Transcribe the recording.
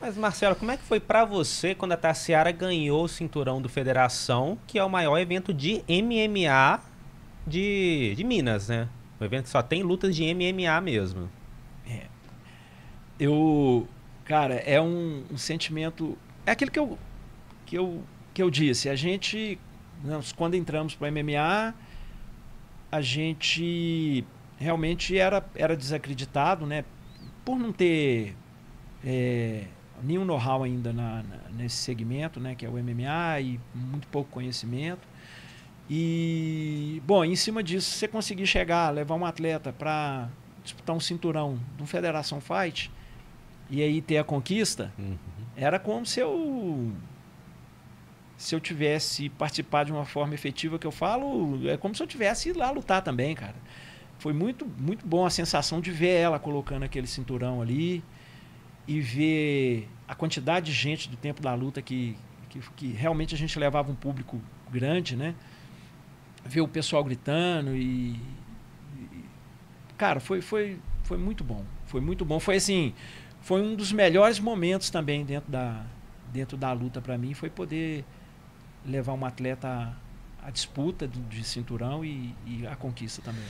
Mas, Marcelo, como é que foi para você quando a Tassiara ganhou o cinturão do Federação, que é o maior evento de MMA de, de Minas, né? Um evento que só tem lutas de MMA mesmo. É. Eu. Cara, é um, um, sentimento. É aquilo que eu, que eu, que eu disse. A gente. Nós, quando entramos para MMA, a gente realmente era, era desacreditado, né? Por não ter. É, nenhum know-how ainda na, na, nesse segmento, né, que é o MMA, e muito pouco conhecimento. E, bom, em cima disso, você conseguir chegar, levar um atleta para disputar um cinturão de um Federação Fight e aí ter a conquista, uhum. era como se eu se eu tivesse participado de uma forma efetiva que eu falo, é como se eu tivesse ido lá lutar também, cara. Foi muito muito bom a sensação de ver ela colocando aquele cinturão ali e ver a quantidade de gente do tempo da luta que, que, que realmente a gente levava um público grande, né? Ver o pessoal gritando e, e. cara, foi, foi, foi muito bom. Foi muito bom. Foi assim. Foi um dos melhores momentos também dentro da, dentro da luta para mim foi poder levar um atleta à, disputa de cinturão e, e à conquista também.